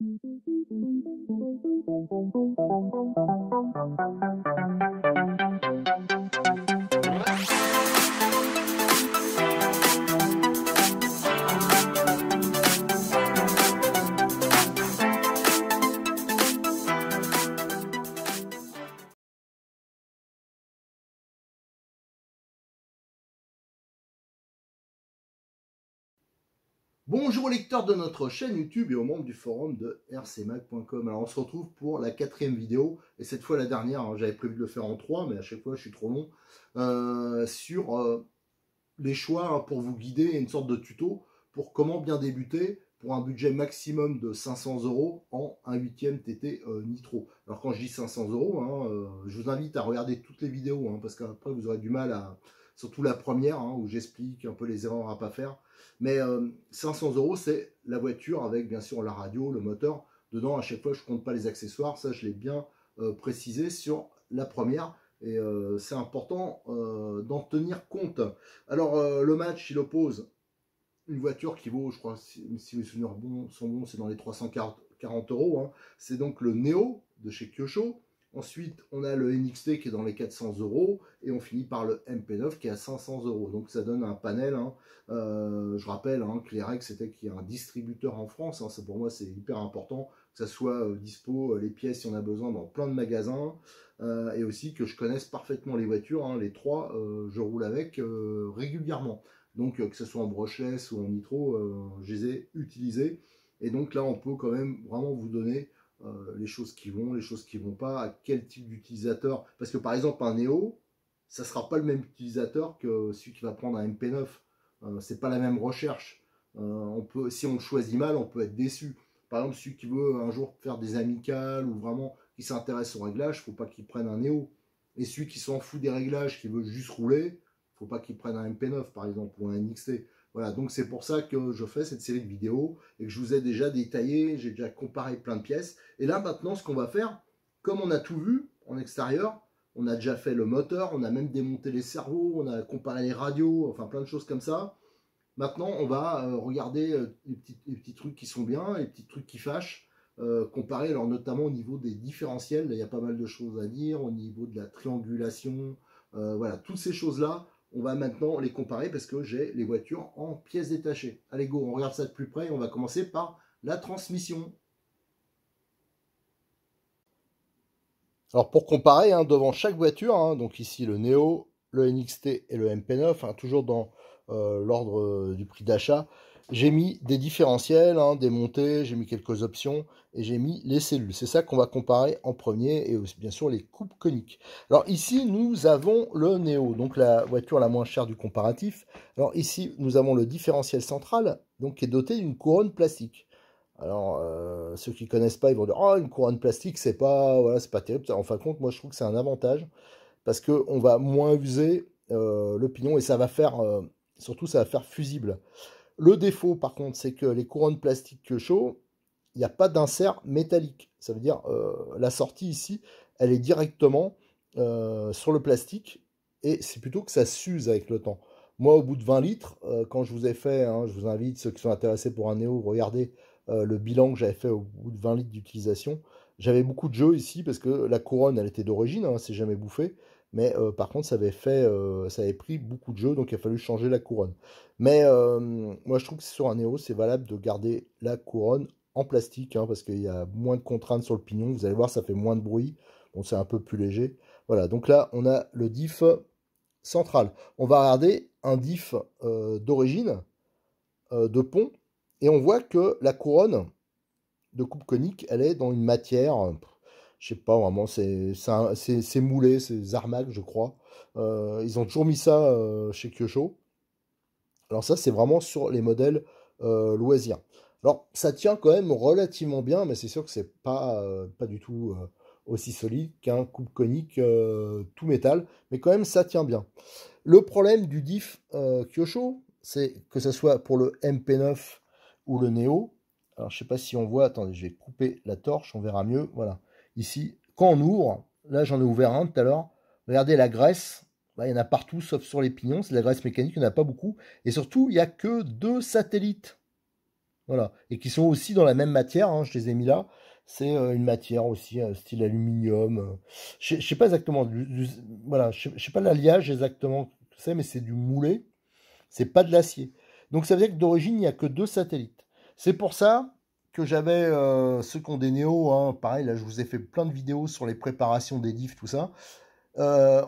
Thank you. Bonjour lecteurs de notre chaîne YouTube et aux membres du forum de rcmac.com. Alors on se retrouve pour la quatrième vidéo, et cette fois la dernière, hein. j'avais prévu de le faire en trois, mais à chaque fois je suis trop long, euh, sur euh, les choix hein, pour vous guider, une sorte de tuto pour comment bien débuter pour un budget maximum de 500 euros en 1 huitième TT euh, Nitro. Alors quand je dis 500 euros, hein, je vous invite à regarder toutes les vidéos, parce qu'après vous aurez du mal à, surtout la première, hein, où j'explique un peu les erreurs à pas faire. Mais 500 euh, euros, c'est la voiture avec bien sûr la radio, le moteur. Dedans, à chaque fois, je compte pas les accessoires. Ça, je l'ai bien euh, précisé sur la première. Et euh, c'est important d'en tenir compte. Alors, le match, il oppose une voiture qui vaut, je crois, si, mes souvenirs sont bons, c'est dans les 340 euros. Hein. C'est donc le Neo de chez Kyosho Ensuite, on a le NXT qui est dans les 400 euros et on finit par le MP9 qui est à 500 euros. Donc ça donne un panel. Hein. Euh, je rappelle hein, que les règles c'était qu'il y a un distributeur en France. Hein. pour moi, c'est hyper important que ça soit euh, dispo euh, les pièces si on a besoin dans plein de magasins et aussi que je connaisse parfaitement les voitures. les trois, je roule avec régulièrement. Donc que ce soit en brocheless ou en nitro, je les ai utilisés. Et donc là, on peut quand même vraiment vous donner euh, les choses qui vont, les choses qui vont pas, à quel type d'utilisateur. Parce que par exemple, un Neo, ça sera pas le même utilisateur que celui qui va prendre un MP9. Euh, c'est pas la même recherche. Euh, on peut, si on le choisit mal, on peut être déçu. Par exemple, celui qui veut un jour faire des amicales ou vraiment qui s'intéresse aux réglages, faut pas qu'il prenne un Neo. Et celui qui s'en fout des réglages, qui veut juste rouler, faut pas qu'il prenne un MP9 par exemple ou un NXT. Voilà, donc c'est pour ça que je fais cette série de vidéos et que je vous ai déjà détaillé, j'ai déjà comparé plein de pièces. Et là maintenant, ce qu'on va faire, comme on a tout vu en extérieur, on a déjà fait le moteur, on a même démonté les cerveaux, on a comparé les radios, enfin plein de choses comme ça. Maintenant, on va euh, regarder euh, les petits, trucs qui sont bien, les petits trucs qui fâchent, euh, comparer alors notamment au niveau des différentiels, il y a pas mal de choses à dire, au niveau de la triangulation, voilà, toutes ces choses-là, on va maintenant les comparer parce que j'ai les voitures en pièces détachées. Allez go, on regarde ça de plus près, on va commencer par la transmission. Alors pour comparer, hein, devant chaque voiture, hein, donc ici le Neo, le NXT et le MP9, hein, toujours dans euh, l'ordre euh, du prix d'achat, j'ai mis des différentiels, hein, des montées, j'ai mis quelques options et j'ai mis les cellules. C'est ça qu'on va comparer en premier et aussi, bien sûr les coupes coniques. Alors ici, nous avons le Neo, donc la voiture la moins chère du comparatif. Alors ici, nous avons le différentiel central, donc qui est doté d'une couronne plastique. Alors, euh, ceux qui ne connaissent pas, ils vont dire « Oh, une couronne plastique, c'est pas, voilà, pas terrible. » En fin de compte, moi, je trouve que c'est un avantage parce qu'on va moins user euh, le pignon et ça va faire... Euh, surtout, ça va faire fusible. Le défaut, par contre, c'est que les couronnes plastiques chaud, il n'y a pas d'insert métallique. Ça veut dire euh, la sortie ici, elle est directement euh, sur le plastique et c'est plutôt que ça s'use avec le temps. Moi, au bout de 20 litres, euh, quand je vous ai fait, hein, je vous invite ceux qui sont intéressés pour un néo, regardez le bilan que j'avais fait au bout de 20 litres d'utilisation. J'avais beaucoup de jeux ici parce que la couronne, elle était d'origine, hein, c'est jamais bouffé. Mais euh, par contre, ça avait, fait, euh, ça avait pris beaucoup de jeux, donc il a fallu changer la couronne. Mais euh, moi, je trouve que sur un Neo, c'est valable de garder la couronne en plastique, hein, parce qu'il y a moins de contraintes sur le pignon. Vous allez voir, ça fait moins de bruit. Bon, c'est un peu plus léger. Voilà, donc là, on a le diff central. On va regarder un diff d'origine, de pont, et on voit que la couronne de coupe conique, elle est dans une matière je sais pas vraiment, c'est moulé, c'est Zarmak, je crois. Euh, ils ont toujours mis ça euh, chez Kyosho. Alors ça, c'est vraiment sur les modèles euh, loisirs. Alors ça tient quand même relativement bien, mais c'est sûr que c'est pas pas du tout aussi solide qu'un coupe conique tout métal, mais quand même ça tient bien. Le problème du diff Kyosho, c'est que ce soit pour le MP9 ou le Neo. Alors je sais pas si on voit, attendez, je vais couper la torche, on verra mieux. Voilà ici. Quand on ouvre, là j'en ai ouvert un tout à l'heure, regardez la graisse, il y en a partout sauf sur les pignons, c'est de la graisse mécanique, il n'y en a pas beaucoup. Et surtout, il n'y a que deux satellites. Voilà, et qui sont aussi dans la même matière, hein, je les ai mis là. C'est euh, une matière aussi, euh, style aluminium. Euh. Je ne sais pas exactement, voilà, je sais pas l'alliage exactement ça, mais c'est du moulé, c'est pas de l'acier. Donc ça veut dire que d'origine, il n'y a que deux satellites. C'est pour ça j'avais, euh, ceux qui ont des néos, hein, pareil, là je vous ai fait plein de vidéos sur les préparations des diffs, tout ça. Euh,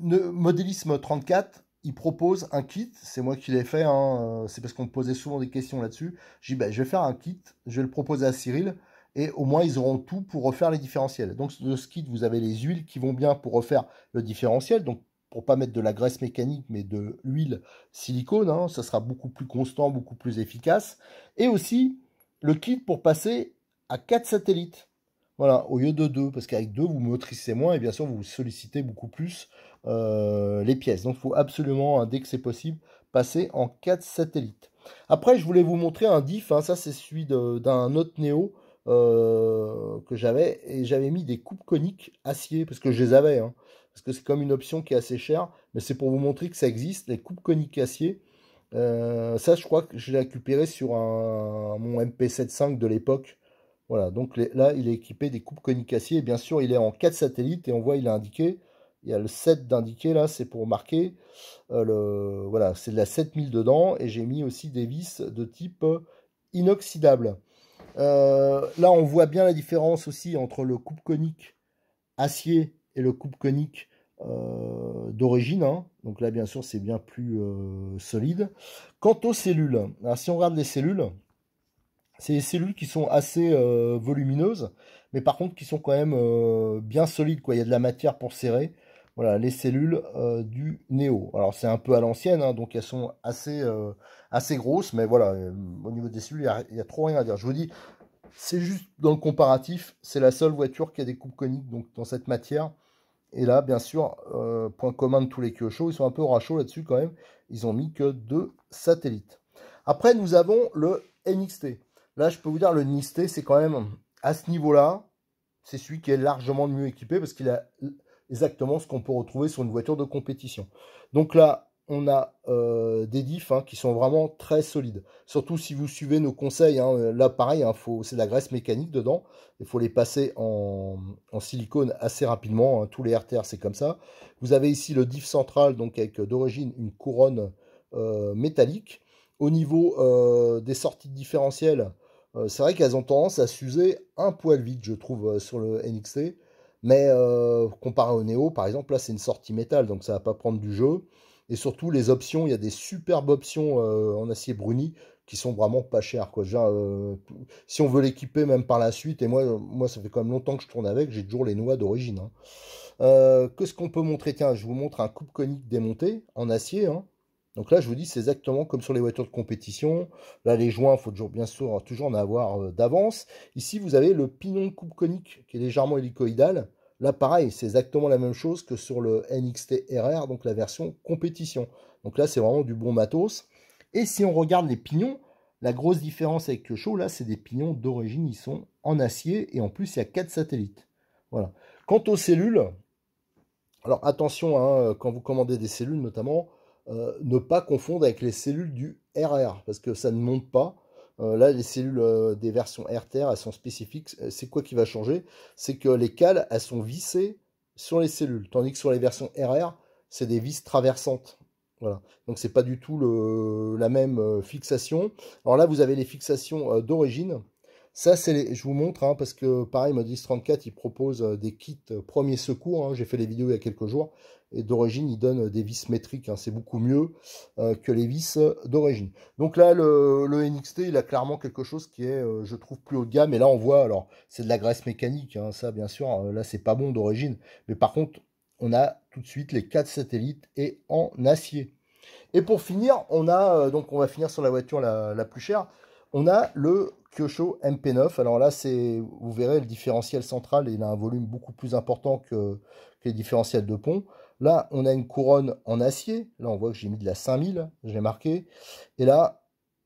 modélisme 34, il propose un kit, c'est moi qui l'ai fait, hein, euh, c'est parce qu'on me posait souvent des questions là-dessus. J'ai dit, bah, je vais faire un kit, je vais le proposer à Cyril, et au moins ils auront tout pour refaire les différentiels. Donc de ce kit, vous avez les huiles qui vont bien pour refaire le différentiel, donc pour pas mettre de la graisse mécanique, mais de l'huile silicone, hein, ça sera beaucoup plus constant, beaucoup plus efficace. Et aussi, le kit pour passer à 4 satellites. Voilà, au lieu de 2, parce qu'avec 2, vous motricez moins et bien sûr, vous sollicitez beaucoup plus euh, les pièces. Donc, il faut absolument, hein, dès que c'est possible, passer en 4 satellites. Après, je voulais vous montrer un diff, hein. ça c'est celui d'un autre Néo euh, que j'avais, et j'avais mis des coupes coniques acier, parce que je les avais, hein. parce que c'est comme une option qui est assez chère, mais c'est pour vous montrer que ça existe, les coupes coniques acier, euh, ça, je crois que je l'ai récupéré sur mon MP75 de l'époque. Voilà, donc là, il est équipé des coupes coniques acier. bien sûr, il est en 4 satellites et on voit, il est indiqué. Il y a le 7 d'indiqué là, c'est pour marquer. Euh, voilà, c'est de la 7000 dedans. Et j'ai mis aussi des vis de type inoxydable. Euh, là, on voit bien la différence aussi entre le coupe conique acier et le coupe conique euh, d'origine. Hein. Donc là, bien sûr, c'est bien plus euh, solide. Quant aux cellules, si on regarde les cellules, c'est des cellules qui sont assez euh, volumineuses, mais par contre qui sont quand même bien solides. Quoi. Il y a de la matière pour serrer. Voilà, les cellules du néo. Alors c'est un peu à l'ancienne, hein, donc elles sont assez, assez grosses, mais voilà, au niveau des cellules, il n'y a, a, trop rien à dire. Je vous dis, c'est juste dans le comparatif, c'est la seule voiture qui a des coupes coniques, donc dans cette matière, et là, bien sûr, euh, point commun de tous les Kyosho, ils sont un peu au là-dessus quand même. Ils ont mis que deux satellites. Après, nous avons le NXT. Là, je peux vous dire, le NXT, c'est quand même, à ce niveau-là, c'est celui qui est largement mieux équipé parce qu'il a exactement ce qu'on peut retrouver sur une voiture de compétition. Donc là, on a euh, des diffs hein, qui sont vraiment très solides. Surtout si vous suivez nos conseils. Hein, euh, là, pareil, hein, c'est de la graisse mécanique dedans. Il faut les passer en, silicone assez rapidement. Tous les RTR, c'est comme ça. Vous avez ici le diff central, donc avec euh, d'origine une couronne métallique. Au niveau des sorties de différentiel, c'est vrai qu'elles ont tendance à s'user un poil vite, je trouve, sur le NXT. Mais comparé au Neo, par exemple, là, c'est une sortie métal, donc ça ne va pas prendre du jeu. Et surtout, les options, il y a des superbes options euh, en acier bruni qui sont vraiment pas chères. Quoi. Euh, si on veut l'équiper même par la suite, et moi, moi ça fait quand même longtemps que je tourne avec, j'ai toujours les noix d'origine. Hein. Euh, qu'est-ce qu'on peut montrer Tiens, je vous montre un coupe conique démonté en acier. Hein. Donc là, je vous dis, c'est exactement comme sur les voitures de compétition. Là, les joints, il faut toujours, bien sûr toujours en avoir d'avance. Ici, vous avez le pinon de coupe conique qui est légèrement hélicoïdal. Là, pareil, c'est exactement la même chose que sur le NXT RR, donc la version compétition. Donc là, c'est vraiment du bon matos. Et si on regarde les pignons, la grosse différence avec show, là, c'est des pignons d'origine, ils sont en acier et en plus, il y a quatre satellites. Voilà. Quant aux cellules, alors attention, hein, quand vous commandez des cellules notamment, euh, ne pas confondre avec les cellules du RR, parce que ça ne monte pas. Euh, là, les cellules euh, des versions RTR, elles sont spécifiques. Euh, c'est quoi qui va changer C'est que les cales, elles sont vissées sur les cellules, tandis que sur les versions RR, c'est des vis traversantes. Voilà. Donc c'est pas du tout la même fixation. Alors là, vous avez les fixations d'origine. Ça, c'est je vous montre, hein, parce que pareil, Modis 34, il propose des kits premiers secours. Hein. j'ai fait les vidéos il y a quelques jours et d'origine il donne des vis métriques, hein. c'est beaucoup mieux euh, que les vis d'origine. Donc là le, NXT il a clairement quelque chose qui est euh, je trouve plus haut de gamme et là on voit alors c'est de la graisse mécanique, hein, ça bien sûr là, hein, là c'est pas bon d'origine, mais par contre on a tout de suite les quatre satellites et en acier. Et pour finir, on a euh, donc on va finir sur la voiture la, plus chère. On a le Kyosho MP9. Alors là, c'est vous verrez le différentiel central, il a un volume beaucoup plus important que, que les différentiels de pont. Là, on a une couronne en acier. Là, on voit que j'ai mis de la 5000, je l'ai marqué. Et là,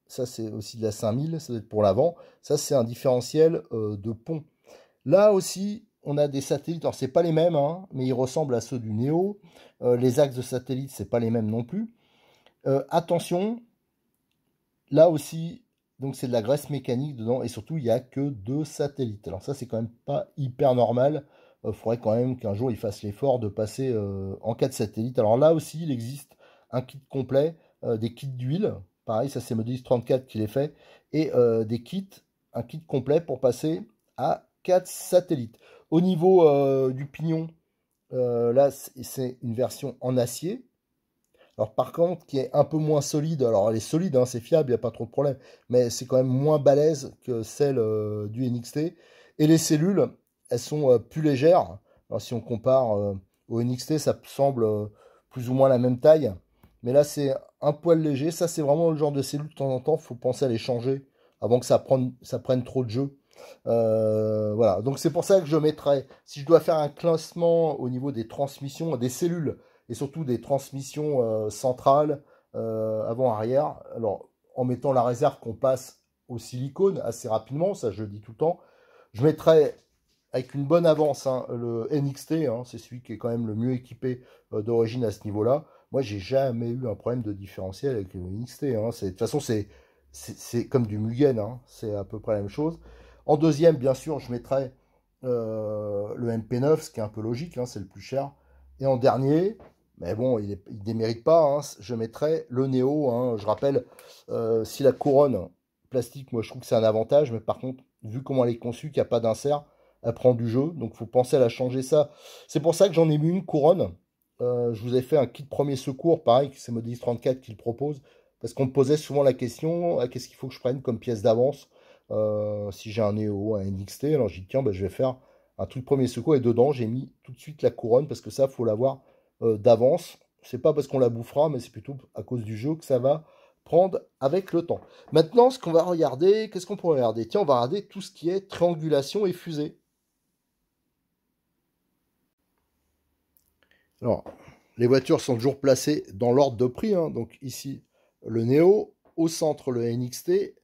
ça c'est aussi de la 5000, ça doit être pour l'avant. Ça, c'est un différentiel euh, de pont. Là aussi, on a des satellites, alors c'est pas les mêmes, hein, mais ils ressemblent à ceux du Néo. Euh, les axes de satellites, c'est pas les mêmes non plus. Euh, attention, là aussi, donc c'est de la graisse mécanique dedans, et surtout il n'y a que deux satellites. Alors ça c'est quand même pas hyper normal il euh, faudrait quand même qu'un jour il fasse l'effort de passer euh, en 4 satellites. Alors là aussi, il existe un kit complet, euh, des kits d'huile, pareil, ça c'est Modis 34 qui les fait, et des kits, un kit complet pour passer à 4 satellites. Au niveau du pignon, là, c'est une version en acier. Alors, par contre, qui est un peu moins solide. Alors, elle est solide, hein, c'est fiable, il n'y a pas trop de problème. Mais c'est quand même moins balèze que celle du NXT. Et les cellules, elles sont euh, plus légères. si on compare euh, au NXT, ça semble euh, plus ou moins la même taille. Mais là, c'est un poil léger. Ça, c'est vraiment le genre de cellule de temps en temps. faut penser à les changer avant que ça prenne, ça prenne trop de jeu. voilà. Donc, c'est pour ça que je mettrais, si je dois faire un classement au niveau des transmissions, des cellules, et surtout des transmissions centrales, avant-arrière, alors en mettant la réserve qu'on passe au silicone assez rapidement, ça je dis tout le temps, je mettrais avec une bonne avance. Hein, le NXT, hein, c'est celui qui est quand même le mieux équipé euh, d'origine à ce niveau-là. Moi, j'ai jamais eu un problème de différentiel avec le NXT. Hein. De toute façon, c'est, comme du Mugen. C'est à peu près la même chose. En deuxième, bien sûr, je mettrai euh, le MP9, ce qui est un peu logique. c'est le plus cher. Et en dernier, mais bon, il démérite pas. je mettrai le Neo. Je rappelle, euh, si la couronne plastique, moi, je trouve que c'est un avantage. Mais par contre, vu comment elle est conçue, qu'il n'y a pas d'insert, elle du jeu. Donc faut penser à la changer ça. C'est pour ça que j'en ai mis une couronne. Euh, je vous ai fait un kit premier secours, pareil, que c'est modèles 34 qui le propose. Parce qu'on me posait souvent la question, ah, qu'est-ce qu'il faut que je prenne comme pièce d'avance euh, si j'ai un EO, un NXT Alors j'ai dit, tiens, bah, je vais faire un tout premier secours. Et dedans, j'ai mis tout de suite la couronne, parce que ça, faut l'avoir euh, d'avance. C'est pas parce qu'on la bouffera, mais c'est plutôt à cause du jeu que ça va prendre avec le temps. Maintenant, ce qu'on va regarder, qu'est-ce qu'on pourrait regarder Tiens, on va regarder tout ce qui est triangulation et fusée. Alors, les voitures sont toujours placées dans l'ordre de prix. Hein. Donc ici, le Neo, au centre le NXT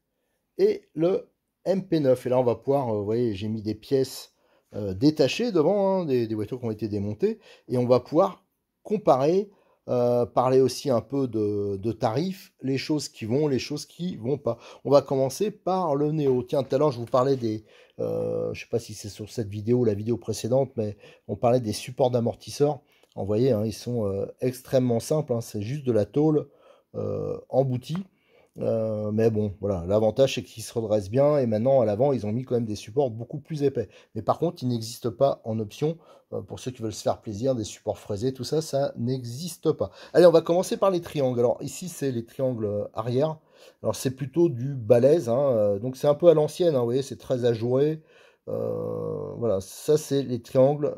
et le MP9. Et là, on va pouvoir, euh, vous voyez, j'ai mis des pièces euh, détachées devant, hein, des, voitures qui ont été démontées. Et on va pouvoir comparer, euh, parler aussi un peu de, tarifs, les choses qui vont, les choses qui vont pas. On va commencer par le Neo. Tiens, tout à l'heure, je vous parlais des... je sais pas si c'est sur cette vidéo la vidéo précédente, mais on parlait des supports d'amortisseurs vous voyez, hein, ils sont euh, extrêmement simples, hein, c'est juste de la tôle euh, emboutie. Euh, mais bon, voilà, l'avantage c'est qu'ils se redressent bien et maintenant à l'avant ils ont mis quand même des supports beaucoup plus épais. Mais par contre, ils n'existent pas en option euh, pour ceux qui veulent se faire plaisir, des supports fraisés, tout ça, ça n'existe pas. Allez, on va commencer par les triangles. Alors ici, c'est les triangles arrière. Alors c'est plutôt du balèze, hein, donc c'est un peu à l'ancienne, vous voyez, c'est très à jouer. voilà, ça c'est les triangles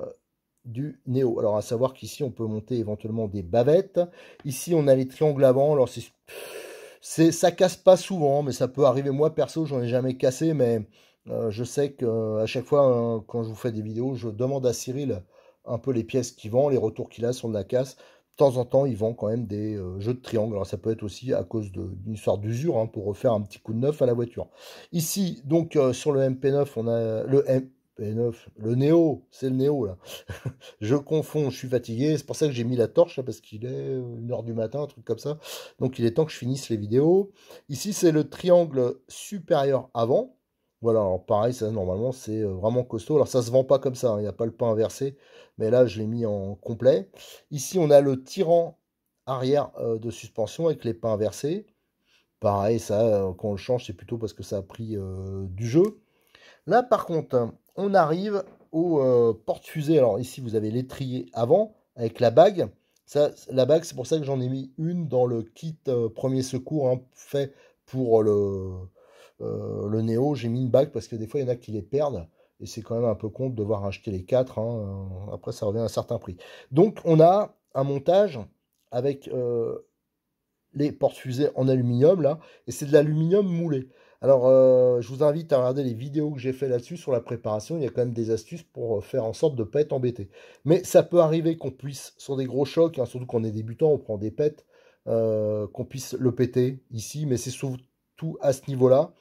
du Néo. Alors à savoir qu'ici on peut monter éventuellement des bavettes. Ici on a les triangles avant. Alors c'est ça casse pas souvent, hein, mais ça peut arriver. Moi perso, j'en ai jamais cassé, mais euh, je sais que à chaque fois euh, quand je vous fais des vidéos, je demande à Cyril un peu les pièces qu'il vend, les retours qu'il a sur de la casse. De temps en temps, il vend quand même des euh, jeux de triangle. Alors ça peut être aussi à cause d'une histoire d'usure hein, pour refaire un petit coup de neuf à la voiture. Ici, donc sur le MP9, on a le M le Néo, c'est le Néo là. je confonds, je suis fatigué, c'est pour ça que j'ai mis la torche parce qu'il est 1h euh, du matin, un truc comme ça. Donc il est temps que je finisse les vidéos. Ici, c'est le triangle supérieur avant. Voilà, pareil, ça normalement c'est euh, vraiment costaud. Alors ça se vend pas comme ça, hein. il n'y a pas le pain inversé, mais là je l'ai mis en complet. Ici, on a le tirant arrière euh, de suspension avec les pains inversés. Pareil, ça, quand on le change, c'est plutôt parce que ça a pris du jeu. Là, par contre, on arrive au euh, porte-fusée. Alors ici, vous avez l'étrier avant avec la bague. Ça, la bague, c'est pour ça que j'en ai mis une dans le kit euh, premier secours hein, fait pour le, euh, Néo. J'ai mis une bague parce que des fois, il y en a qui les perdent. Et c'est quand même un peu con de devoir acheter les quatre. Hein. Après, ça revient à un certain prix. Donc, on a un montage avec les porte-fusées en aluminium, là. Et c'est de l'aluminium moulé. Alors, euh, je vous invite à regarder les vidéos que j'ai fait là-dessus sur la préparation. Il y a quand même des astuces pour euh, faire en sorte de ne pas être embêté. Mais ça peut arriver qu'on puisse, sur des gros chocs, hein, surtout qu'on est débutant, on prend des pets, euh, qu'on puisse le péter ici. Mais c'est surtout à ce niveau-là,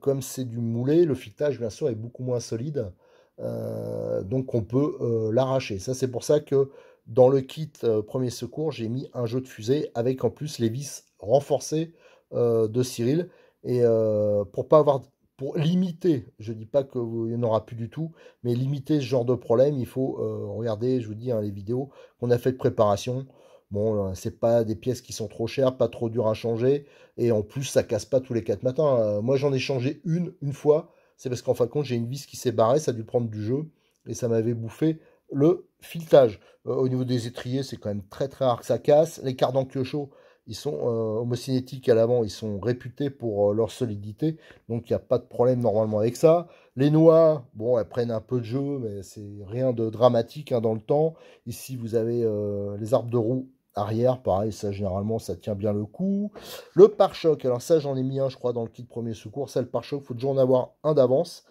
comme c'est du moulé, le fictage, bien sûr, est beaucoup moins solide. donc, on peut l'arracher. Ça, c'est pour ça que dans le kit premier secours, j'ai mis un jeu de fusée avec en plus les vis renforcées de Cyril et euh, pour pas avoir, pour limiter, je ne dis pas qu'il n'y en aura plus du tout, mais limiter ce genre de problème, il faut euh, regarder, je vous dis, hein, les vidéos qu'on a fait de préparation. Bon, euh, c'est pas des pièces qui sont trop chères, pas trop dures à changer, et en plus ça casse pas tous les quatre matins. moi j'en ai changé une une fois, c'est parce qu'en fin de compte j'ai une vis qui s'est barrée, ça a dû prendre du jeu et ça m'avait bouffé le filetage. au niveau des étriers, c'est quand même très très rare que ça casse. Les cardans en chaud, ils sont euh, homocinétiques à l'avant, ils sont réputés pour euh, leur solidité, donc il n'y a pas de problème normalement avec ça. Les noix, bon, elles prennent un peu de jeu, mais c'est rien de dramatique hein, dans le temps. Ici, vous avez euh, les arbres de roue arrière, pareil, ça généralement ça tient bien le coup. Le pare-choc, alors ça j'en ai mis un, je crois, dans le kit premier secours. Ça, le pare-choc, faut toujours en avoir un d'avance.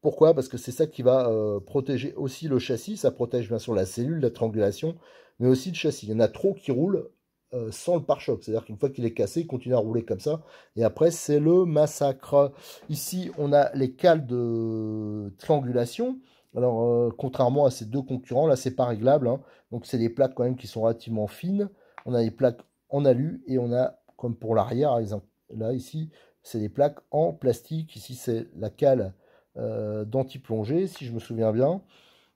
Pourquoi Parce que c'est ça qui va protéger aussi le châssis. Ça protège bien sûr la cellule, la triangulation, mais aussi le châssis. Il y en a trop qui roulent euh, sans le pare-choc. C'est-à-dire qu'une fois qu'il est cassé, il continue à rouler comme ça. Et après, c'est le massacre. Ici, on a les cales de triangulation. Alors, euh, contrairement à ces deux concurrents, là, c'est pas réglable. Hein. Donc, c'est des plaques quand même qui sont relativement fines. On a les plaques en alu et on a, comme pour l'arrière, là, ici, c'est des plaques en plastique. Ici, c'est la cale euh, d'anti-plongée, si je me souviens bien.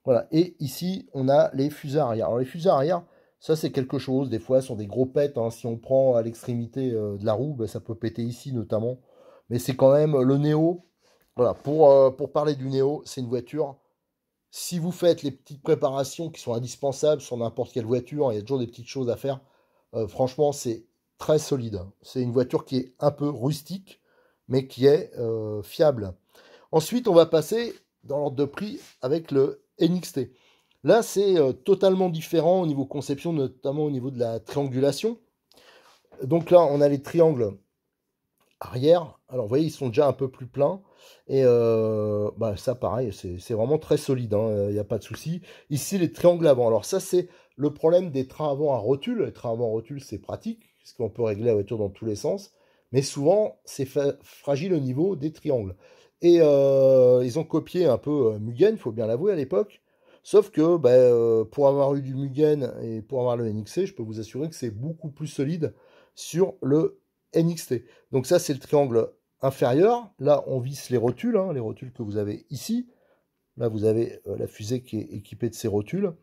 Voilà. Et ici, on a les fusées arrière. Alors, les fusées arrière, ça, c'est quelque chose. Des fois, ce sont des gros pets. Hein. Si on prend à l'extrémité euh, de la roue, ben, ça peut péter ici notamment. Mais c'est quand même le Néo. Voilà, pour, euh, pour parler du Néo, c'est une voiture. Si vous faites les petites préparations qui sont indispensables sur n'importe quelle voiture, hein, il y a toujours des petites choses à faire. Euh, franchement, c'est très solide. C'est une voiture qui est un peu rustique, mais qui est fiable. Ensuite, on va passer dans l'ordre de prix avec le NXT. Là, c'est euh, totalement différent au niveau conception, notamment au niveau de la triangulation. Donc là, on a les triangles arrière. Alors, vous voyez, ils sont déjà un peu plus pleins. Et euh, bah, ça, pareil, c'est vraiment très solide. Hein, il n'y a pas de souci. Ici, les triangles avant. Alors ça, c'est le problème des trains avant à rotule. Les trains avant à rotule, c'est pratique, parce qu'on peut régler la voiture dans tous les sens. Mais souvent, c'est fragile au niveau des triangles. Et euh, ils ont copié un peu Mugen, il faut bien l'avouer, à l'époque. Sauf que ben, euh, pour avoir eu du Mugen et pour avoir le NXT, je peux vous assurer que c'est beaucoup plus solide sur le NXT. Donc ça, c'est le triangle inférieur. Là, on visse les rotules, hein, les rotules que vous avez ici. Là, vous avez euh, la fusée qui est équipée de ces rotules.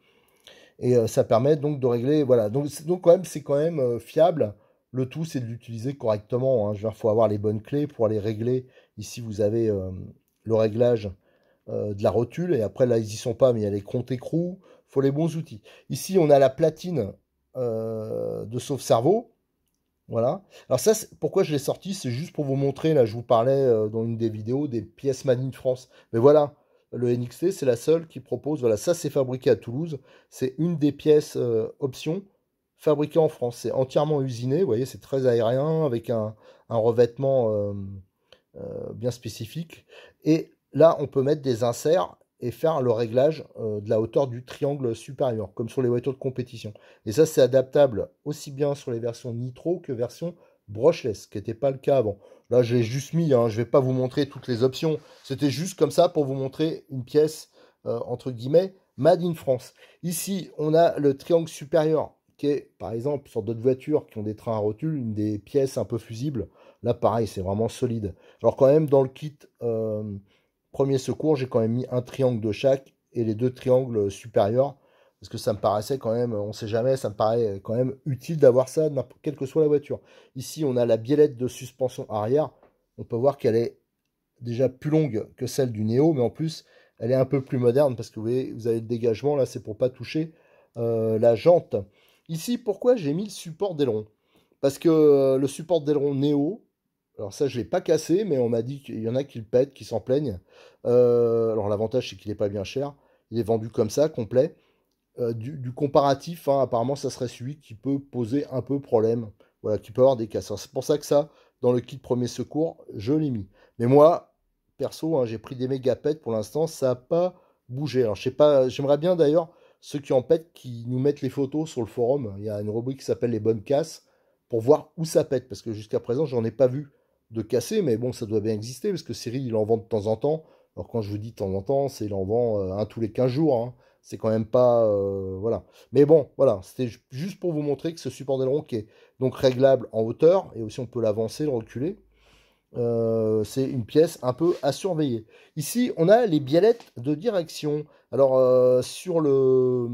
Et euh, ça permet donc de régler. Voilà. Donc, quand même, c'est quand même fiable. Le tout, c'est de l'utiliser correctement. il hein. faut avoir les bonnes clés pour les régler. Ici, vous avez le réglage euh, de la rotule, et après là ils y sont pas, mais il y a les comptes écrous, faut les bons outils. Ici on a la platine euh, de sauve cerveau, voilà. Alors ça, pourquoi je l'ai sorti, c'est juste pour vous montrer, là je vous parlais euh, dans une des vidéos des pièces Made in France, mais voilà, le NXT c'est la seule qui propose, voilà ça c'est fabriqué à Toulouse, c'est une des pièces options fabriquées en France, c'est entièrement usiné, vous voyez c'est très aérien, avec un, un revêtement bien spécifique, et Là, on peut mettre des inserts et faire le réglage euh, de la hauteur du triangle supérieur, comme sur les voitures de compétition. Et ça, c'est adaptable aussi bien sur les versions nitro que version brushless, qui n'était pas le cas avant. Là, j'ai juste mis, hein, je ne vais pas vous montrer toutes les options. C'était juste comme ça pour vous montrer une pièce, euh, entre guillemets, Made in France. Ici, on a le triangle supérieur, qui est, par exemple, sur d'autres voitures qui ont des trains à rotule, une des pièces un peu fusibles. Là, pareil, c'est vraiment solide. Alors quand même, dans le kit... Euh, premier secours, j'ai quand même mis un triangle de chaque et les deux triangles supérieurs. Parce que ça me paraissait quand même, on sait jamais, ça me paraît quand même utile d'avoir ça, quelle que soit la voiture. Ici, on a la biellette de suspension arrière. On peut voir qu'elle est déjà plus longue que celle du néo mais en plus, elle est un peu plus moderne parce que vous voyez, vous avez le dégagement, là, c'est pour pas toucher euh, la jante. Ici, pourquoi j'ai mis le support d'aileron Parce que euh, le support d'aileron néo alors ça, je ne l'ai pas cassé, mais on m'a dit qu'il y en a qui le pètent, qui s'en plaignent. Euh, alors l'avantage, c'est qu'il n'est pas bien cher. Il est vendu comme ça, complet. Euh, du, comparatif, hein, apparemment, ça serait celui qui peut poser un peu problème. Voilà, qui peut avoir des casses. C'est pour ça que ça, dans le kit premier secours, je l'ai mis. Mais moi, perso, hein, j'ai pris des méga pets pour l'instant, ça n'a pas bougé. Alors je sais pas, j'aimerais bien d'ailleurs ceux qui en pètent, qui nous mettent les photos sur le forum. Il y a une rubrique qui s'appelle les bonnes casses pour voir où ça pète, parce que jusqu'à présent, j'en ai pas vu de casser, mais bon, ça doit bien exister, parce que Cyril, il en vend de temps en temps. Alors quand je vous dis de temps en temps, c'est il en vend euh, un tous les 15 jours. Hein. C'est quand même pas... Euh, voilà. Mais bon, voilà, c'était juste pour vous montrer que ce support d'aileron qui est donc réglable en hauteur, et aussi on peut l'avancer, le reculer, euh, c'est une pièce un peu à surveiller. Ici, on a les biellettes de direction. Alors, sur le,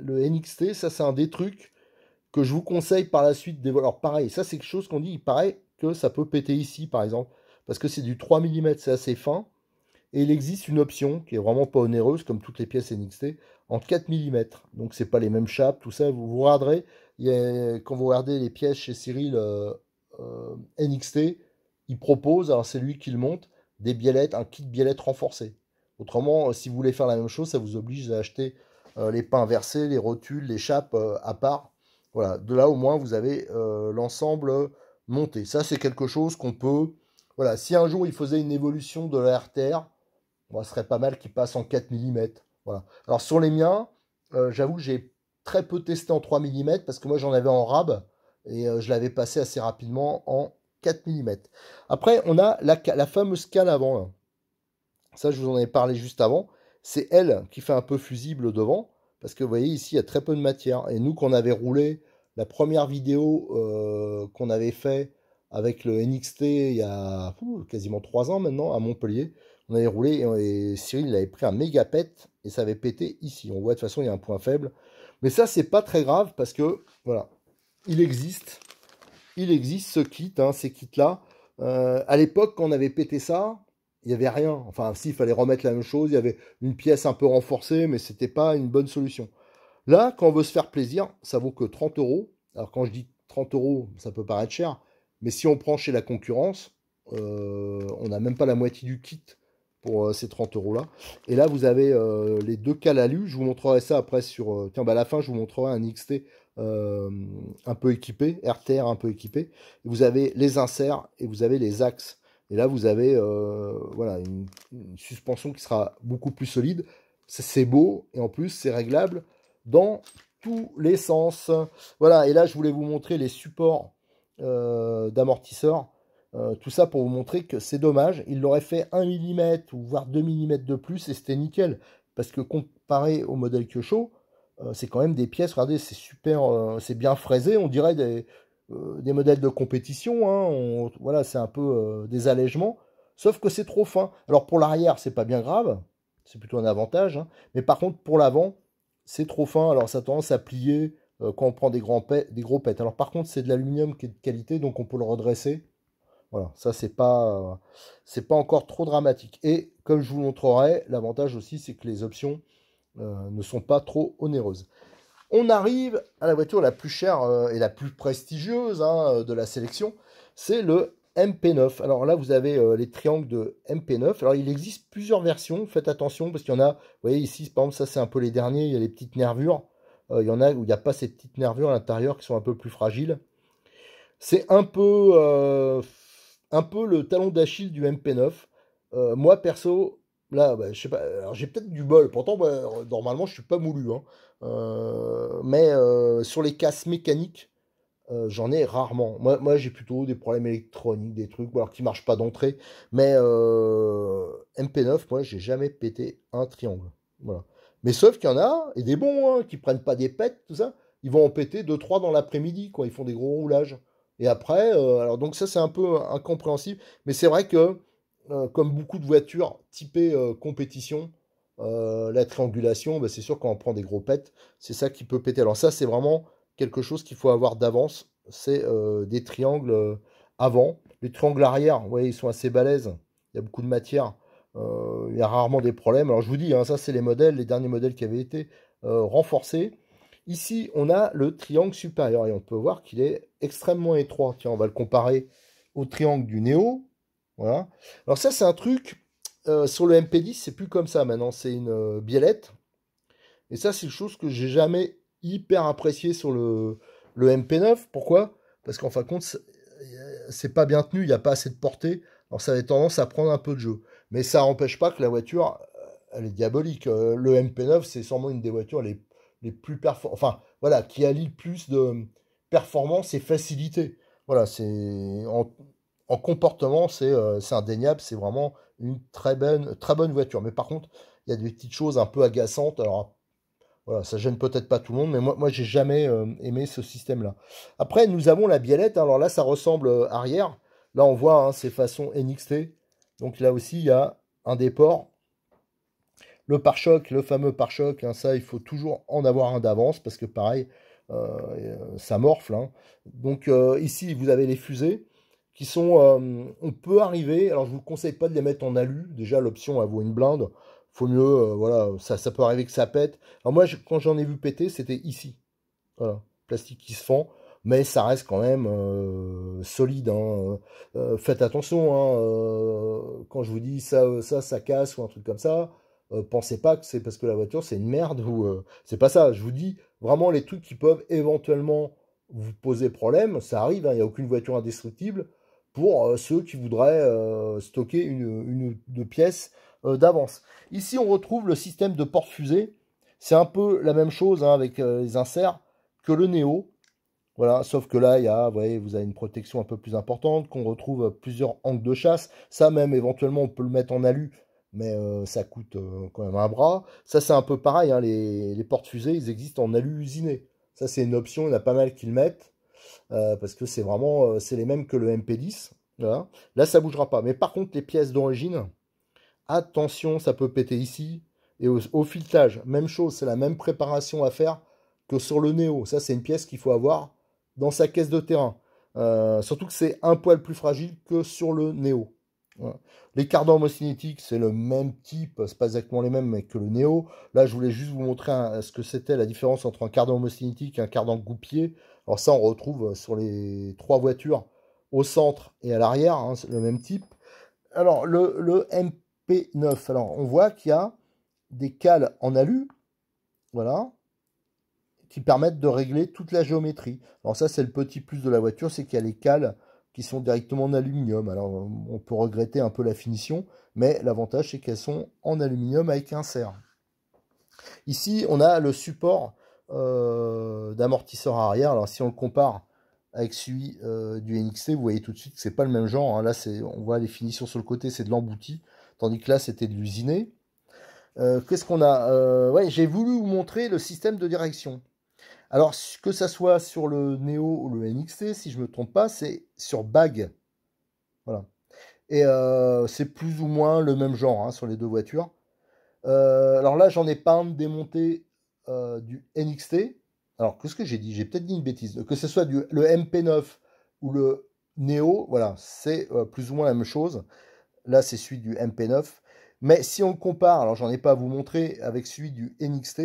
le, NXT, ça c'est un des trucs que je vous conseille par la suite. Alors, pareil, ça c'est quelque chose qu'on dit, il paraît que ça peut péter ici, par exemple, parce que c'est du 3 mm, c'est assez fin. Et il existe une option qui est vraiment pas onéreuse, comme toutes les pièces NXT, en 4 mm. Donc c'est pas les mêmes chapes, tout ça. Vous, vous regarderez, quand vous regardez les pièces chez Cyril euh, euh, NXT, il propose, alors c'est lui qui le monte, des biellettes, un kit biellette renforcé. Autrement, euh, si vous voulez faire la même chose, ça vous oblige à acheter les pains versés, les rotules, les chapes à part. Voilà, de là au moins vous avez l'ensemble monter. Ça, c'est quelque chose qu'on peut. Voilà, si un jour il faisait une évolution de la RTR, serait pas mal qu'il passe en 4 mm. Voilà. Alors sur les miens, j'avoue euh, j'avoue, j'ai très peu testé en 3 mm parce que moi j'en avais en rab et euh, je l'avais passé assez rapidement en 4 mm. Après, on a la, fameuse cale avant. Hein. Ça, je vous en ai parlé juste avant. C'est elle qui fait un peu fusible devant parce que vous voyez ici, il y a très peu de matière. Et nous, qu'on avait roulé la première vidéo euh, qu'on avait fait avec le NXT il y a quasiment trois ans maintenant à Montpellier. On avait roulé et, Cyril avait pris un méga pet et ça avait pété ici. On voit de toute façon il y a un point faible. Mais ça c'est pas très grave parce que voilà, il existe, il existe ce kit, hein, ces kits là. Euh, à l'époque quand on avait pété ça, il n'y avait rien. Enfin s'il fallait remettre la même chose. Il y avait une pièce un peu renforcée, mais ce n'était pas une bonne solution. Là, quand on veut se faire plaisir, ça vaut que 30 euros. Alors quand je dis 30 euros, ça peut paraître cher, mais si on prend chez la concurrence, euh, on n'a même pas la moitié du kit pour euh, ces 30 euros là. Et là, vous avez euh, les deux calalus. Je vous montrerai ça après sur. tiens, bah, à la fin, je vous montrerai un XT un peu équipé, RTR un peu équipé. Vous avez les inserts et vous avez les axes. Et là, vous avez voilà une suspension qui sera beaucoup plus solide. C'est beau et en plus, c'est réglable dans tous les sens. Voilà, et là, je voulais vous montrer les supports euh, d'amortisseurs. Euh, tout ça pour vous montrer que c'est dommage. Il l'aurait fait 1 mm ou voire 2 mm de plus et c'était nickel. Parce que comparé au modèle Kyocho euh, c'est quand même des pièces, regardez, c'est super, euh, c'est bien fraisé, on dirait des, modèles de compétition. Hein. voilà, c'est un peu des allègements. Sauf que c'est trop fin. Alors pour l'arrière, c'est pas bien grave, c'est plutôt un avantage. Hein. mais par contre, pour l'avant, c'est trop fin, alors ça a tendance à plier euh, quand on prend des, grands pets, des gros pets. Alors par contre, c'est de l'aluminium qui est de qualité, donc on peut le redresser. Voilà, ça c'est pas, euh, c'est pas encore trop dramatique. Et comme je vous montrerai, l'avantage aussi c'est que les options euh, ne sont pas trop onéreuses. On arrive à la voiture la plus chère et la plus prestigieuse hein, de la sélection, c'est le MP9. Alors là, vous avez euh, les triangles de MP9. Alors il existe plusieurs versions, faites attention parce qu'il y en a, vous voyez ici, par exemple, ça c'est un peu les derniers, il y a les petites nervures. Euh, il y en a où il n'y a pas ces petites nervures à l'intérieur qui sont un peu plus fragiles. C'est un peu, euh, un peu le talon d'Achille du MP9. moi perso, là, bah, je sais pas, alors j'ai peut-être du bol. Pourtant, normalement, je suis pas moulu, hein. mais sur les casses mécaniques, euh, j'en ai rarement. Moi, moi j'ai plutôt des problèmes électroniques, des trucs, alors qui marchent pas d'entrée. Mais euh, MP9, moi, j'ai jamais pété un triangle. Voilà. Mais sauf qu'il y en a, et des bons, hein, qui prennent pas des pets, tout ça. Ils vont en péter 2-3 dans l'après-midi, quoi. Ils font des gros roulages. Et après, euh, alors donc ça, c'est un peu incompréhensible. Mais c'est vrai que, comme beaucoup de voitures typées compétition, la triangulation, bah, c'est sûr qu'on prend des gros pets. C'est ça qui peut péter. Alors ça, c'est vraiment quelque chose qu'il faut avoir d'avance, c'est euh, des triangles euh, avant. Les triangles arrière, vous voyez, ils sont assez balèzes. Il y a beaucoup de matière. Euh, il y a rarement des problèmes. Alors je vous dis, hein, ça c'est les modèles, les derniers modèles qui avaient été renforcés. Ici, on a le triangle supérieur et on peut voir qu'il est extrêmement étroit. Tiens, on va le comparer au triangle du Néo. Voilà. Alors ça, c'est un truc, sur le MP10, c'est plus comme ça maintenant, c'est une biellette. Et ça, c'est une chose que j'ai jamais hyper apprécié sur le, le MP9. Pourquoi Parce qu'en fin de compte, c'est pas bien tenu, il n'y a pas assez de portée. Alors ça avait tendance à prendre un peu de jeu. Mais ça n'empêche pas que la voiture, euh, elle est diabolique. Euh, le MP9, c'est sûrement une des voitures les, plus performantes. Enfin, voilà, qui allie plus de performance et facilité. Voilà, c'est. En, comportement, euh, c'est indéniable, c'est vraiment une très bonne, très bonne voiture. Mais par contre, il y a des petites choses un peu agaçantes. Alors, voilà, ça gêne peut-être pas tout le monde, mais moi, moi j'ai jamais euh, aimé ce système-là. Après, nous avons la biellette. Hein. alors là, ça ressemble euh, arrière. Là, on voit, hein, ces façons NXT. Donc là aussi, il y a un déport. Le pare-choc, le fameux pare-choc, hein, ça, il faut toujours en avoir un d'avance parce que pareil, euh, ça morfle. Donc ici, vous avez les fusées qui sont... on peut arriver, alors je vous conseille pas de les mettre en alu. Déjà, l'option, elle une blinde faut mieux, euh, voilà, ça, ça peut arriver que ça pète. Alors moi, quand j'en ai vu péter, c'était ici. Voilà, plastique qui se fend, mais ça reste quand même euh, solide. Hein. Euh, faites attention, hein, quand je vous dis ça, ça, ça casse ou un truc comme ça, pensez pas que c'est parce que la voiture c'est une merde ou c'est pas ça. Je vous dis vraiment les trucs qui peuvent éventuellement vous poser problème, ça arrive, hein. il n'y a aucune voiture indestructible pour ceux qui voudraient stocker une, ou deux pièces euh, d'avance. Ici, on retrouve le système de porte-fusée. C'est un peu la même chose hein, avec euh, les inserts que le Néo. Voilà, sauf que là, il y a, vous avez une protection un peu plus importante, qu'on retrouve plusieurs angles de chasse. Ça même, éventuellement, on peut le mettre en alu, mais euh, ça coûte quand même un bras. Ça, c'est un peu pareil, hein, les, portes-fusées, ils existent en alu usiné. Ça, c'est une option, il y en a pas mal qui le mettent, parce que c'est vraiment, c'est les mêmes que le MP10. Là, ça bougera pas. Mais par contre, les pièces d'origine, Attention, ça peut péter ici. Et au, filetage, même chose, c'est la même préparation à faire que sur le Néo. Ça, c'est une pièce qu'il faut avoir dans sa caisse de terrain. Euh, surtout que c'est un poil plus fragile que sur le Néo. Les cardans homocinétiques, c'est le même type, c'est pas exactement les mêmes que le Néo. Là, je voulais juste vous montrer ce que c'était la différence entre un cardan homocinétique et un cardan goupier. Alors ça, on retrouve euh, sur les trois voitures au centre et à l'arrière, hein, le même type. Alors le, MP P9. Alors, on voit qu'il y a des cales en alu, voilà, qui permettent de régler toute la géométrie. Alors ça, c'est le petit plus de la voiture, c'est qu'il y a les cales qui sont directement en aluminium. Alors, on peut regretter un peu la finition, mais l'avantage, c'est qu'elles sont en aluminium avec un serre. Ici, on a le support euh, d'amortisseur arrière. Alors, si on le compare avec celui euh, du NXT, vous voyez tout de suite que c'est pas le même genre. Hein. Là, Là, on voit les finitions sur le côté, c'est de l'embouti tandis que là c'était de l'usiner. Euh, qu'est-ce qu'on a euh, ouais, J'ai voulu vous montrer le système de direction. Alors que ça soit sur le Neo ou le NXT, si je ne me trompe pas, c'est sur bag. Voilà. Et euh, c'est plus ou moins le même genre hein, sur les deux voitures. alors là, j'en ai pas un démonté du NXT. Alors qu'est-ce que j'ai dit J'ai peut-être dit une bêtise. Que ce soit le MP9 ou le Neo, voilà, c'est plus ou moins la même chose. Là, c'est celui du MP9. Mais si on compare, alors j'en ai pas à vous montrer, avec celui du NXT,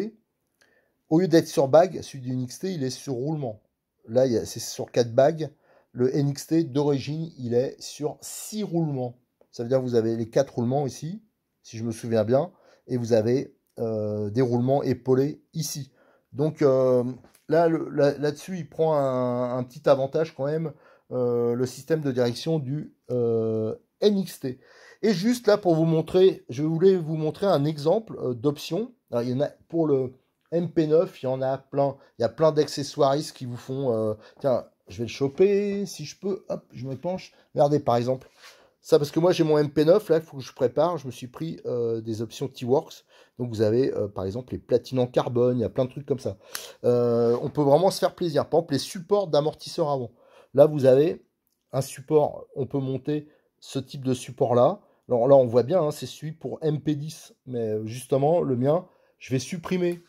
au lieu d'être sur bague, celui du NXT, il est sur roulement. Là, c'est sur quatre bagues. Le NXT d'origine, il est sur six roulements. Ça veut dire que vous avez les quatre roulements ici, si je me souviens bien, et vous avez euh, des roulements épaulés ici. Donc euh, là, là-dessus, il prend un, petit avantage quand même, euh, le système de direction du NXT. Et juste là pour vous montrer, je voulais vous montrer un exemple euh, d'options. il y en a pour le MP9, il y en a plein. Il y a plein d'accessoires qui vous font. Euh, tiens, je vais le choper si je peux. Hop, je me penche. Regardez par exemple. Ça, parce que moi j'ai mon MP9, là il faut que je prépare. Je me suis pris euh, des options T-Works. Donc vous avez par exemple les platines en carbone, il y a plein de trucs comme ça. on peut vraiment se faire plaisir. Par exemple, les supports d'amortisseurs avant. Là vous avez un support, on peut monter ce type de support-là. Alors là, on voit bien, hein, c'est celui pour MP10. Mais euh, justement, le mien, je vais supprimer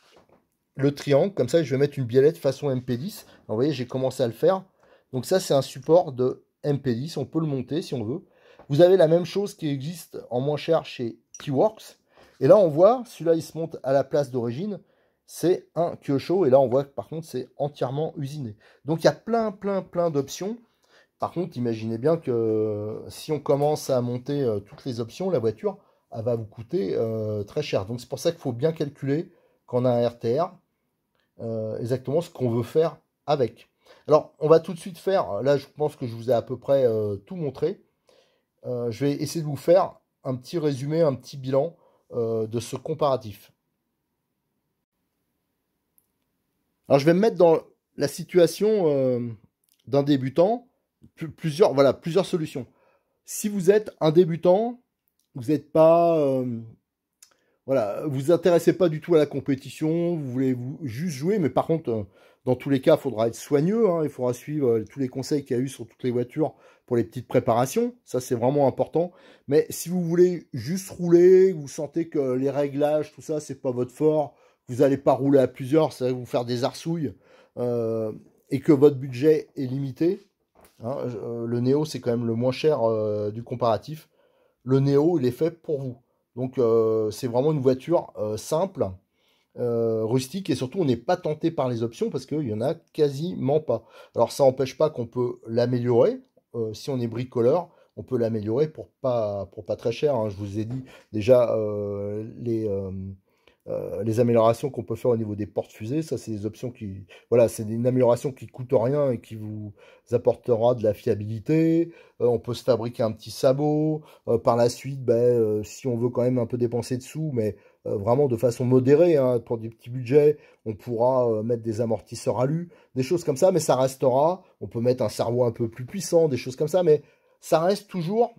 le triangle. Comme ça, je vais mettre une biellette façon MP10. vous voyez, j'ai commencé à le faire. Donc ça, c'est un support de MP10. On peut le monter si on veut. Vous avez la même chose qui existe en moins cher chez Keyworks. Et là, on voit, celui-là, il se monte à la place d'origine. C'est un Kyosho. Et là, on voit que par contre, c'est entièrement usiné. Donc, il y a plein, plein, plein d'options. Par contre, imaginez bien que euh, si on commence à monter euh, toutes les options, la voiture elle va vous coûter euh, très cher. Donc c'est pour ça qu'il faut bien calculer qu'on a un RTR exactement ce qu'on veut faire avec. Alors on va tout de suite faire, là je pense que je vous ai à peu près tout montré. je vais essayer de vous faire un petit résumé, un petit bilan de ce comparatif. Alors je vais me mettre dans la situation d'un débutant plusieurs, voilà, plusieurs solutions. Si vous êtes un débutant, vous n'êtes pas, euh, voilà, vous, intéressez pas du tout à la compétition, vous voulez juste jouer, mais par contre, euh, dans tous les cas, il faudra être soigneux, hein, il faudra suivre euh, tous les conseils qu'il y a eu sur toutes les voitures pour les petites préparations, ça c'est vraiment important. Mais si vous voulez juste rouler, vous sentez que les réglages, tout ça, c'est pas votre fort, vous n'allez pas rouler à plusieurs, ça va vous faire des arsouilles, et que votre budget est limité, Hein, euh, le Néo, c'est quand même le moins cher euh, du comparatif. Le Néo, il est fait pour vous. Donc, euh, c'est vraiment une voiture simple, rustique, et surtout, on n'est pas tenté par les options parce qu'il n'y en a quasiment pas. Alors, ça n'empêche pas qu'on peut l'améliorer. si on est bricoleur, on peut l'améliorer pour pas, pour pas très cher. Hein. Je vous ai dit déjà les euh, les améliorations qu'on peut faire au niveau des portes fusées, ça c'est des options qui, voilà, c'est une amélioration qui coûte rien et qui vous apportera de la fiabilité. Euh, on peut se fabriquer un petit sabot. Euh, par la suite, ben, si on veut quand même un peu dépenser de sous mais vraiment de façon modérée, hein, pour des petits budgets, on pourra mettre des amortisseurs à alu, des choses comme ça, mais ça restera. On peut mettre un cerveau un peu plus puissant, des choses comme ça, mais ça reste toujours.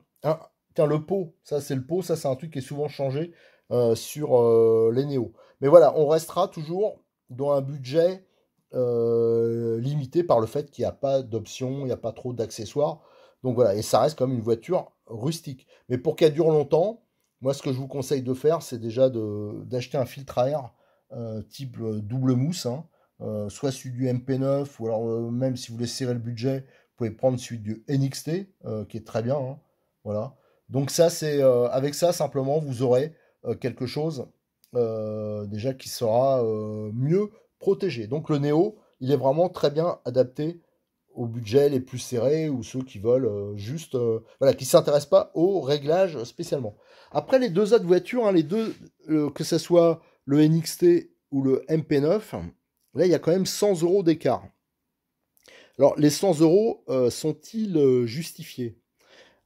tiens, le pot, ça c'est le pot, ça c'est un truc qui est souvent changé. Euh, sur euh, les néo e Mais voilà, on restera toujours dans un budget euh, limité par le fait qu'il n'y a pas d'options, il n'y a pas trop d'accessoires. Donc voilà, et ça reste comme une voiture rustique. Mais pour qu'elle dure longtemps, moi ce que je vous conseille de faire, c'est déjà d'acheter un filtre à air type double mousse, hein, soit celui du MP9, ou alors même si vous voulez serrer le budget, vous pouvez prendre celui du NXT, qui est très bien. Hein, voilà. Donc ça, c'est avec ça simplement, vous aurez euh, quelque chose euh, déjà qui sera euh, mieux protégé. Donc le Néo, e il est vraiment très bien adapté aux budgets les plus serrés ou ceux qui veulent juste voilà qui s'intéressent pas aux réglages spécialement. Après les deux autres voitures, hein, les deux que ce soit le NXT ou le MP9, là il y a quand même 100 euros d'écart. Alors les 100 euros sont-ils justifiés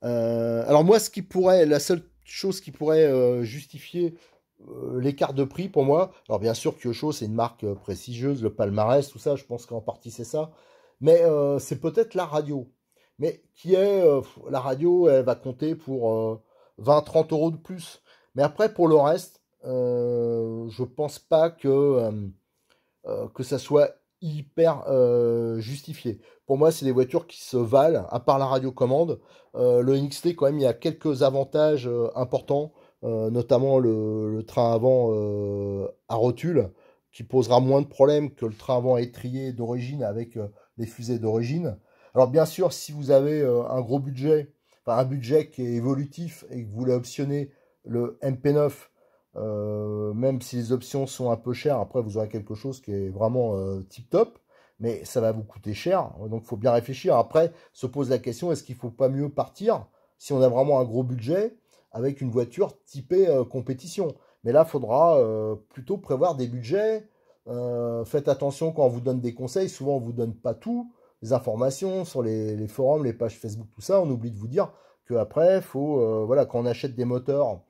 Alors moi ce qui pourrait la seule chose qui pourrait euh, justifier euh, l'écart de prix pour moi. Alors bien sûr, Kyosho, c'est une marque euh, prestigieuse, le palmarès, tout ça, je pense qu'en partie c'est ça. Mais c'est peut-être la radio. Mais qui est la radio, elle va compter pour 20-30 euros de plus. Mais après, pour le reste, je pense pas que, que ça soit hyper euh, justifié. Pour moi, c'est des voitures qui se valent, à part la radiocommande. Euh, le NXT, quand même, il y a quelques avantages euh, importants, euh, notamment le, train avant à rotule, qui posera moins de problèmes que le train avant étrier d'origine avec les fusées d'origine. Alors bien sûr, si vous avez un gros budget, enfin un budget qui est évolutif et que vous voulez optionner le MP9, euh, même si les options sont un peu chères, après vous aurez quelque chose qui est vraiment euh, tip top, mais ça va vous coûter cher, donc il faut bien réfléchir. Après, se pose la question, est-ce qu'il ne faut pas mieux partir si on a vraiment un gros budget avec une voiture typée euh, compétition Mais là, il faudra plutôt prévoir des budgets. faites attention quand on vous donne des conseils, souvent on ne vous donne pas tout, les informations sur les, les, forums, les pages Facebook, tout ça, on oublie de vous dire qu'après, faut, voilà, quand on achète des moteurs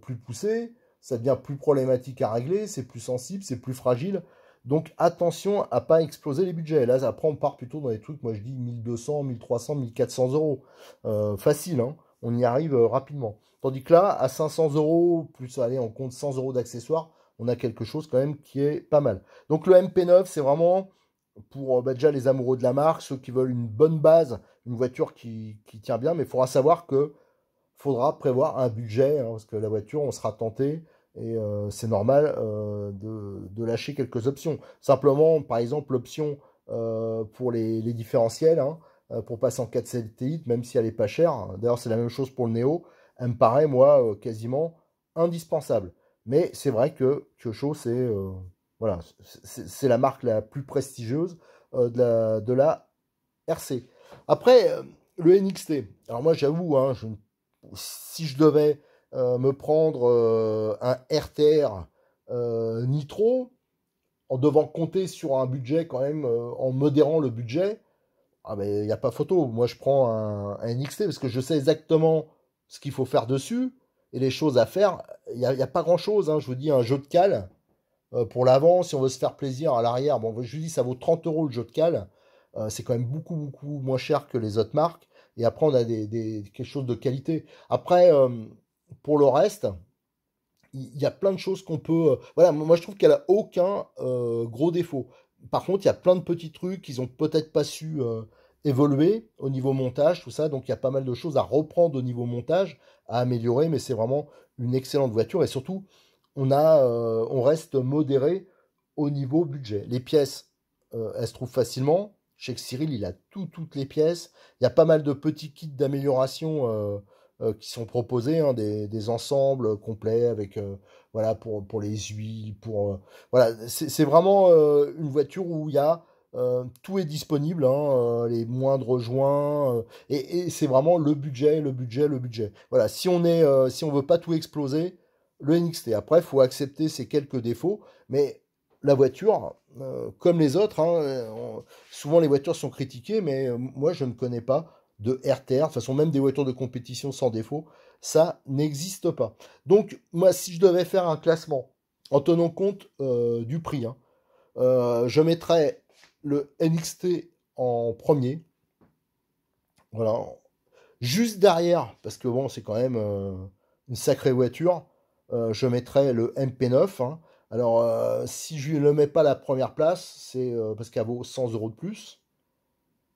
plus poussés, ça devient plus problématique à régler, c'est plus sensible, c'est plus fragile. Donc attention à pas exploser les budgets. Là, après, on part plutôt dans des trucs, moi je dis 1200, 1300, 1400 euros. Euh, facile, hein. on y arrive euh, rapidement. Tandis que là, à 500 euros, plus allez, on compte 100 euros d'accessoires, on a quelque chose quand même qui est pas mal. Donc le MP9, c'est vraiment pour euh, bah, déjà les amoureux de la marque, ceux qui veulent une bonne base, une voiture qui, tient bien, mais il faudra savoir que faudra prévoir un budget, hein, parce que la voiture, on sera tenté et euh, c'est normal euh, de, lâcher quelques options. Simplement, par exemple, l'option euh, pour les, différentiels, hein, pour passer en 4 satellites, même si elle est pas chère. Hein. D'ailleurs, c'est la même chose pour le Neo. Elle me paraît, moi, quasiment indispensable. Mais c'est vrai que Kyosho, c'est voilà, c'est la marque la plus prestigieuse de la, de, la, RC. Après, le NXT. Alors moi, j'avoue, hein, si je devais euh, me prendre euh, un RTR euh, Nitro, en devant compter sur un budget quand même, en modérant le budget, ah il n'y a pas photo. Moi je prends un, un, NXT parce que je sais exactement ce qu'il faut faire dessus et les choses à faire. Il n'y a, pas grand chose. Hein. Je vous dis un jeu de cale pour l'avant, si on veut se faire plaisir à l'arrière. Bon, je vous dis ça vaut 30 euros le jeu de cale. c'est quand même beaucoup beaucoup moins cher que les autres marques. Et après on a des, des quelque chose de qualité. Après pour le reste, il y a plein de choses qu'on peut. Euh, voilà, moi je trouve qu'elle a aucun euh, gros défaut. Par contre, il y a plein de petits trucs qu'ils ont peut-être pas su euh, évoluer au niveau montage, tout ça. Donc il y a pas mal de choses à reprendre au niveau montage, à améliorer. Mais c'est vraiment une excellente voiture et surtout, on a, on reste modéré au niveau budget. Les pièces, elles se trouvent facilement. Chez Cyril, il a tout, toutes les pièces. Il y a pas mal de petits kits d'amélioration euh, qui sont proposés, hein, des, des, ensembles euh, complets avec euh, voilà pour pour les huiles, pour voilà c'est vraiment une voiture où il y a tout est disponible, hein, les moindres joints, et, c'est vraiment le budget, le budget, le budget. Voilà, si on est, si on veut pas tout exploser, le NXT. Après, il faut accepter ces quelques défauts, mais la voiture, comme les autres, hein, souvent les voitures sont critiquées, mais moi je ne connais pas de RTR, de toute façon même des voitures de compétition sans défaut, ça n'existe pas. Donc moi si je devais faire un classement en tenant compte euh, du prix, hein, euh, je mettrais le NXT en premier. Voilà. Juste derrière, parce que bon, c'est quand même euh, une sacrée voiture, je mettrais le MP9. Hein. Alors, si je ne le mets pas à la première place, c'est parce qu'elle vaut 100 euros de plus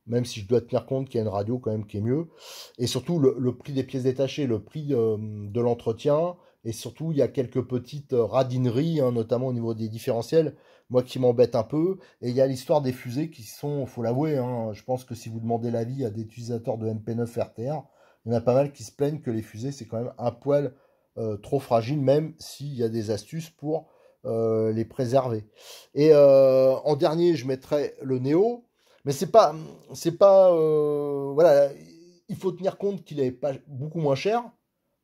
même si je dois tenir compte qu'il y a une radio quand même qui est mieux. Et surtout, le, prix des pièces détachées, le prix euh, de l'entretien, et surtout, il y a quelques petites euh, radineries, hein, notamment au niveau des différentiels, moi qui m'embête un peu. Et il y a l'histoire des fusées qui sont, faut l'avouer, hein, je pense que si vous demandez l'avis à des utilisateurs de MP9 RTR, il y en a pas mal qui se plaignent que les fusées, c'est quand même un poil euh, trop fragile, même s'il y a des astuces pour les préserver. Et en dernier, je mettrai le Néo. Mais c'est pas, c'est pas, euh, voilà, il faut tenir compte qu'il est pas beaucoup moins cher,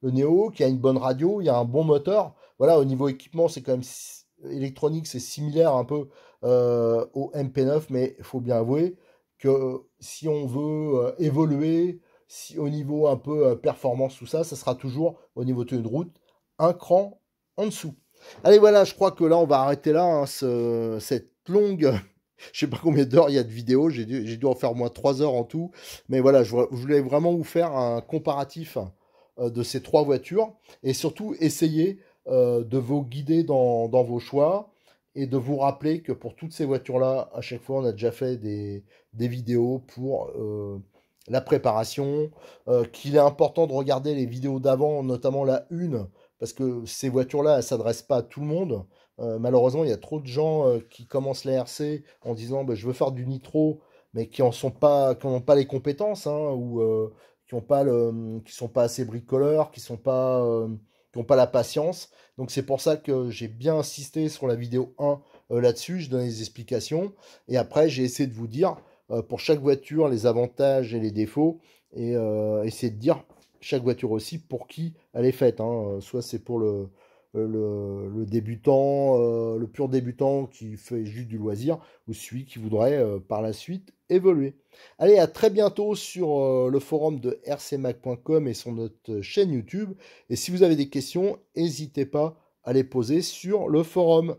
le Neo, qu'il a une bonne radio, il y a un bon moteur. Voilà, au niveau équipement, c'est quand même électronique, c'est similaire un peu euh, au MP9, mais il faut bien avouer que euh, si on veut évoluer, si au niveau un peu performance tout ça, ça sera toujours au niveau tenue de route un cran en dessous. Allez voilà, je crois que là on va arrêter là hein, cette longue je sais pas combien d'heures il y a de vidéos, j'ai dû, en faire au moins 3 heures en tout. Mais voilà, je, voulais vraiment vous faire un comparatif euh, de ces trois voitures et surtout essayer euh, de vous guider dans, vos choix et de vous rappeler que pour toutes ces voitures-là, à chaque fois, on a déjà fait des, vidéos pour euh, la préparation, qu'il est important de regarder les vidéos d'avant, notamment la une, parce que ces voitures-là, elles ne s'adressent pas à tout le monde. Euh, malheureusement, il y a trop de gens euh, qui commencent la RC en disant bah, je veux faire du nitro, mais qui en sont pas, qui n'ont pas les compétences, hein, ou euh, qui ont pas le, hum, qui sont pas assez bricoleurs, qui sont pas, qui ont pas la patience. Donc c'est pour ça que j'ai bien insisté sur la vidéo 1 là-dessus. Je donne des explications et après j'ai essayé de vous dire pour chaque voiture les avantages et les défauts et essayer de dire chaque voiture aussi pour qui elle est faite. Hein. Soit c'est pour le euh, le, débutant, euh, le pur débutant qui fait juste du loisir, ou celui qui voudrait euh, par la suite évoluer. Allez, à très bientôt sur le forum de rcmac.com et sur notre chaîne YouTube. Et si vous avez des questions, n'hésitez pas à les poser sur le forum.